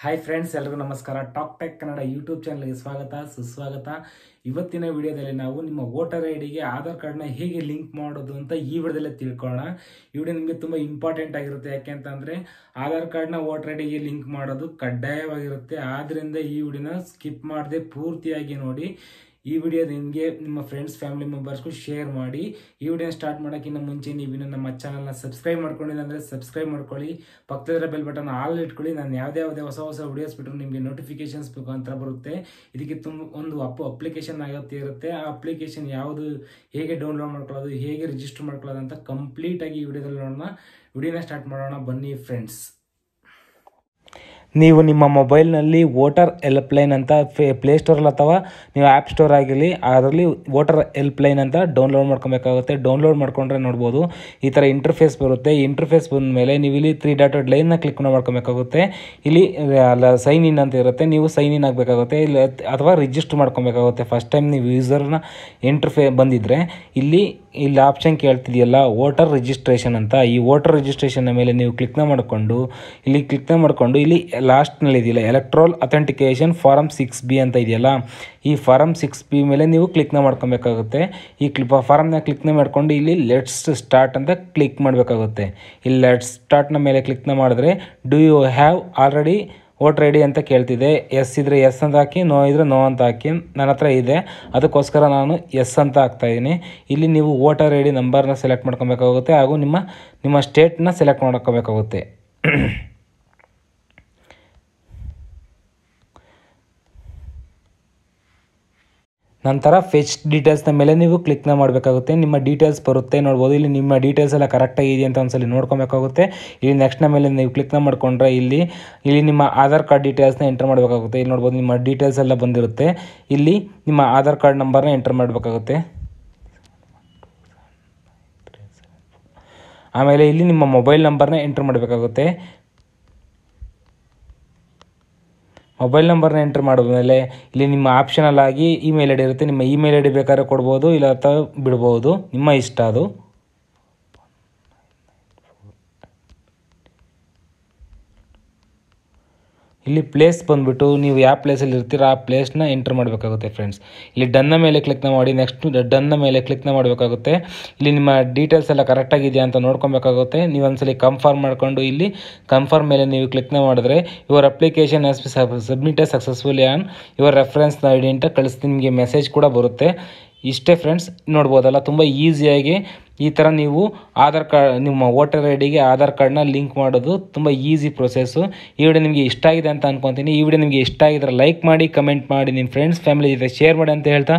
hi friends ಎಲ್ಲರಿಗೂ ನಮಸ್ಕಾರ talk tech Kannada YouTube ಚಾನಲ್ಗೆ ಸ್ವಾಗತ ಸುಸ್ವಾಗತ ಇವತ್ತಿನ ವಿಡಿಯೋದಲ್ಲಿ ನಾವು ನಿಮ್ಮ ವೋಟರ್ ಐ ಡಿಗೆ ಆಧಾರ್ ಕಾರ್ಡ್ನ ಹೇಗೆ ಲಿಂಕ್ ಮಾಡೋದು ಅಂತ ಈ ವಿಡಿಯೋದಲ್ಲೇ ತಿಳ್ಕೊಳ್ಳೋಣ ಈ ವಿಡಿಯೋ ನಿಮಗೆ ತುಂಬ ಇಂಪಾರ್ಟೆಂಟ್ ಆಗಿರುತ್ತೆ ಯಾಕೆ ಅಂತಂದರೆ ಆಧಾರ್ ಕಾರ್ಡ್ನ ವೋಟರ್ ಐ ಡಿಗೆ ಲಿಂಕ್ ಮಾಡೋದು ಕಡ್ಡಾಯವಾಗಿರುತ್ತೆ ಆದ್ದರಿಂದ ಈ ವಿಡಿಯೋನ ಸ್ಕಿಪ್ ಮಾಡದೆ ಪೂರ್ತಿಯಾಗಿ ನೋಡಿ ಈ ವಿಡಿಯೋ ನಿಮಗೆ ನಿಮ್ಮ ಫ್ರೆಂಡ್ಸ್ ಫ್ಯಾಮಿಲಿ ಮೆಂಬರ್ಸ್ಗೂ ಶೇರ್ ಮಾಡಿ ಈ ವಿಡಿಯೋ ಸ್ಟಾರ್ಟ್ ಮಾಡೋಕ್ಕಿಂತ ಮುಂಚೆ ನೀವು ನಮ್ಮ ಚಾನಲ್ನ ಸಬ್ಸ್ಕ್ರೈಬ್ ಮಾಡ್ಕೊಂಡಿಲ್ಲ ಅಂದರೆ ಸಬ್ಸ್ಕ್ರೈಬ್ ಮಾಡ್ಕೊಳ್ಳಿ ಪಕ್ಕದ ಬೆಲ್ ಬಟನ್ ಆಲ್ ಇಟ್ಕೊಳ್ಳಿ ನಾನು ಯಾವುದೇ ಯಾವುದೇ ಹೊಸ ಹೊಸ ವಿಡಿಯೋಸ್ ಬಿಟ್ಟರು ನಿಮಗೆ ನೋಟಿಫಿಕೇಶನ್ಸ್ ಮುಖಾಂತರ ಬರುತ್ತೆ ಇದಕ್ಕೆ ತುಂಬ ಒಂದು ಅಪ್ಪು ಅಪ್ಲಿಕೇಶನ್ ಆಗುತ್ತೆ ಇರುತ್ತೆ ಆ ಅಪ್ಲಿಕೇಶನ್ ಯಾವುದು ಹೇಗೆ ಡೌನ್ಲೋಡ್ ಮಾಡ್ಕೊಳ್ಳೋದು ಹೇಗೆ ರಿಜಿಸ್ಟರ್ ಮಾಡ್ಕೊಳ್ಳೋದು ಅಂತ ಕಂಪ್ಲೀಟಾಗಿ ಈ ವಿಡಿಯೋದಲ್ಲಿ ನೋಡೋಣ ವಿಡಿಯೋನ ಸ್ಟಾರ್ಟ್ ಮಾಡೋಣ ಬನ್ನಿ ಫ್ರೆಂಡ್ಸ್ ನೀವು ನಿಮ್ಮ ಮೊಬೈಲ್ನಲ್ಲಿ ವೋಟರ್ ಎಲ್ಪ್ಲೈನ್ ಅಂತ ಫೇ ಪ್ಲೇಸ್ಟೋರಲ್ಲಿ ಅಥವಾ ನೀವು ಆ್ಯಪ್ ಸ್ಟೋರ್ ಆಗಿರಲಿ ಅದರಲ್ಲಿ ವೋಟರ್ ಹೆಲ್ಪ್ಲೈನ್ ಅಂತ ಡೌನ್ಲೋಡ್ ಮಾಡ್ಕೊಬೇಕಾಗುತ್ತೆ ಡೌನ್ಲೋಡ್ ಮಾಡ್ಕೊಂಡ್ರೆ ನೋಡ್ಬೋದು ಈ ಥರ ಇಂಟರ್ಫೇಸ್ ಬರುತ್ತೆ ಇಂಟರ್ಫೇಸ್ ಬಂದ ಮೇಲೆ ನೀವು ಇಲ್ಲಿ ತ್ರೀ ಡಾಟೆಡ್ ಲೈನ್ನ ಕ್ಲಿಕ್ ಮಾಡ್ಕೊಬೇಕಾಗುತ್ತೆ ಇಲ್ಲಿ ಅಲ್ಲ ಸೈನ್ ಇನ್ ಅಂತ ಇರುತ್ತೆ ನೀವು ಸೈನ್ ಇನ್ ಆಗಬೇಕಾಗುತ್ತೆ ಇಲ್ಲಿ ಅಥವಾ ರಿಜಿಸ್ಟರ್ ಮಾಡ್ಕೊಬೇಕಾಗುತ್ತೆ ಫಸ್ಟ್ ಟೈಮ್ ನೀವು ಯೂಸರ್ನ ಇಂಟರ್ಫೇ ಬಂದಿದ್ದರೆ ಇಲ್ಲಿ ಇಲ್ಲಿ ಆಪ್ಷನ್ ಕೇಳ್ತಿದೆಯಲ್ಲ ವೋಟರ್ ರಿಜಿಸ್ಟ್ರೇಷನ್ ಅಂತ ಈ ವೋಟರ್ ರಿಜಿಸ್ಟ್ರೇಷನ್ನ ಮೇಲೆ ನೀವು ಕ್ಲಿಕ್ನ ಮಾಡಿಕೊಂಡು ಇಲ್ಲಿ ಕ್ಲಿಕ್ನ ಮಾಡಿಕೊಂಡು ಇಲ್ಲಿ ಲಾಸ್ಟ್ನಲ್ಲಿ ಇದೆಯಲ್ಲ electoral authentication form six B ಅಂತ ಇದೆಯಲ್ಲ ಈ ಫಾರಮ್ ಸಿಕ್ಸ್ ಬಿ ಮೇಲೆ ನೀವು ಕ್ಲಿಕ್ನ ಮಾಡ್ಕೊಬೇಕಾಗುತ್ತೆ ಈ ಕ್ಲಿಪ್ ಫಾರಮ್ನ ಕ್ಲಿಕ್ನ ಮಾಡಿಕೊಂಡು ಇಲ್ಲಿ ಲೆಟ್ಸ್ ಸ್ಟಾರ್ಟ್ ಅಂತ ಕ್ಲಿಕ್ ಮಾಡಬೇಕಾಗುತ್ತೆ ಇಲ್ಲಿ ಲೆಟ್ಸ್ ಸ್ಟಾರ್ಟ್ನ ಮೇಲೆ ಕ್ಲಿಕ್ನ ಮಾಡಿದ್ರೆ do you have already voter I D ಅಂತ ಕೇಳ್ತಿದೆ ಎಸ್ ಇದ್ರೆ ಎಸ್ ಅಂತ ಹಾಕಿ ನೋ ಇದ್ರೆ ನೋ ಅಂತ ಹಾಕಿ ನನ್ನ ಹತ್ರ ಇದೆ ಅದಕ್ಕೋಸ್ಕರ ನಾನು ಎಸ್ ಅಂತ ಹಾಕ್ತಾ ಇದ್ದೀನಿ ಇಲ್ಲಿ ನೀವು ವೋಟರ್ ಐ ಡಿ ನಂಬರ್ನ ಸೆಲೆಕ್ಟ್ ಮಾಡ್ಕೊಬೇಕಾಗುತ್ತೆ ಹಾಗೂ ನಿಮ್ಮ ನಿಮ್ಮ ಸ್ಟೇಟ್ನ ಸೆಲೆಕ್ಟ್ ಮಾಡ್ಕೋಬೇಕಾಗುತ್ತೆ ನಂತರ ಫೆಚ್ ಡೀಟೇಲ್ಸ್ನ ಮೇಲೆ ನೀವು ಕ್ಲಿಕ್ನ ಮಾಡಬೇಕಾಗುತ್ತೆ ನಿಮ್ಮ ಡೀಟೇಲ್ಸ್ ಬರುತ್ತೆ ನೋಡ್ಬೋದು ಇಲ್ಲಿ ನಿಮ್ಮ ಡೀಟೇಲ್ಸ್ ಎಲ್ಲ ಕರೆಕ್ಟಾಗಿ ಇದೆಯಾ ಅಂತ ಒಂದ್ಸಲಿ ನೋಡ್ಕೊಬೇಕಾಗುತ್ತೆ ಇಲ್ಲಿ ನೆಕ್ಸ್ಟ್ನ ಮೇಲೆ ನೀವು ಕ್ಲಿಕ್ನ ಮಾಡಿಕೊಂಡ್ರೆ ಇಲ್ಲಿ ಇಲ್ಲಿ ನಿಮ್ಮ ಆಧಾರ್ ಕಾರ್ಡ್ ಡೀಟೇಲ್ಸ್ನ ಎಂಟರ್ ಮಾಡಬೇಕಾಗುತ್ತೆ ಇಲ್ಲಿ ನೋಡ್ಬೋದು ನಿಮ್ಮ ಡೀಟೇಲ್ಸ್ ಎಲ್ಲ ಬಂದಿರುತ್ತೆ ಇಲ್ಲಿ ನಿಮ್ಮ ಆಧಾರ್ ಕಾರ್ಡ್ ನಂಬರ್ನ ಎಂಟರ್ ಮಾಡಬೇಕಾಗುತ್ತೆ ಆಮೇಲೆ ಇಲ್ಲಿ ನಿಮ್ಮ ಮೊಬೈಲ್ ನಂಬರ್ನ ಎಂಟ್ರ್ ಮಾಡಬೇಕಾಗುತ್ತೆ ಮೊಬೈಲ್ ನಂಬರ್ನ ಎಂಟ್ರ್ ಮಾಡಿದ್ಮೇಲೆ ಇಲ್ಲಿ ನಿಮ್ಮ ಆಪ್ಷನಲ್ಲಾಗಿ ಇಮೇಲ್ ಐ ಡಿ ಇರುತ್ತೆ ನಿಮ್ಮ ಇಮೇಲ್ ಐ ಡಿ ಬೇಕಾದ್ರೆ ಕೊಡ್ಬೋದು ಇಲ್ಲ ಅಥವಾ ಬಿಡ್ಬೋದು ನಿಮ್ಮ ಇಷ್ಟ ಅದು ಇಲ್ಲಿ ಪ್ಲೇಸ್ ಬಂದುಬಿಟ್ಟು ನೀವು ಯಾವ ಪ್ಲೇಸಲ್ಲಿ ಇರ್ತೀರ ಆ ಪ್ಲೇಸ್ನ ಎಂಟ್ರ್ ಮಾಡಬೇಕಾಗುತ್ತೆ ಫ್ರೆಂಡ್ಸ್ ಇಲ್ಲಿ ಡನ್ನ ಮೇಲೆ ಕ್ಲಿಕ್ನ ಮಾಡಿ ನೆಕ್ಸ್ಟ್ ಡನ್ನ ಮೇಲೆ ಕ್ಲಿಕ್ನ ಮಾಡಬೇಕಾಗುತ್ತೆ ಇಲ್ಲಿ ನಿಮ್ಮ ಡೀಟೇಲ್ಸ್ ಎಲ್ಲ ಕರೆಕ್ಟಾಗಿದೆಯಾ ಅಂತ ನೋಡ್ಕೊಬೇಕಾಗುತ್ತೆ ನೀವು ಒಂದ್ಸಲ ಕನ್ಫರ್ಮ್ ಮಾಡಿಕೊಂಡು ಇಲ್ಲಿ ಕನ್ಫರ್ಮ್ ಮೇಲೆ ನೀವು ಕ್ಲಿಕ್ನ ಮಾಡಿದ್ರೆ ಇವರ application be submitted successfully on your ರೆಫರೆನ್ಸ್ನ ಐಡಿ ಅಂತ ಕಳಿಸ್ತೀನಿ ನಿಮಗೆ ಮೆಸೇಜ್ ಕೂಡ ಬರುತ್ತೆ ಇಷ್ಟೇ ಫ್ರೆಂಡ್ಸ್ ನೋಡ್ಬೋದಲ್ಲ ತುಂಬ ಈಸಿಯಾಗಿ ಈ ಥರ ನೀವು ಆಧಾರ್ ಕಾರ್ಡ್ ನಿಮ್ಮ ವೋಟರ್ ಐ ಡಿಗೆ ಆಧಾರ್ ಕಾರ್ಡ್ನ ಲಿಂಕ್ ಮಾಡೋದು ತುಂಬ ಈಸಿ ಪ್ರೊಸೆಸ್ಸು ಈ ವಿಡಿಯೋ ನಿಮಗೆ ಇಷ್ಟ ಆಗಿದೆ ಅಂತ ಅನ್ಕೊತೀನಿ ಈ ವಿಡಿಯೋ ನಿಮಗೆ ಇಷ್ಟ ಆಗಿದ್ರೆ ಲೈಕ್ ಮಾಡಿ ಕಮೆಂಟ್ ಮಾಡಿ ನಿಮ್ಮ ಫ್ರೆಂಡ್ಸ್ ಫ್ಯಾಮಿಲಿ ಜೊತೆ ಶೇರ್ ಮಾಡಿ ಅಂತ ಹೇಳ್ತಾ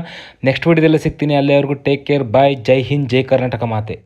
ನೆಕ್ಸ್ಟ್ ವಿಡಿಯೋದಲ್ಲಿ ಸಿಗ್ತೀನಿ ಅಲ್ಲಿವರೆಗೂ ಟೇಕ್ ಕೇರ್ ಬಾಯ್ ಜೈ ಹಿಂದ್ ಜೈ ಕರ್ನಾಟಕ ಮಾತೆ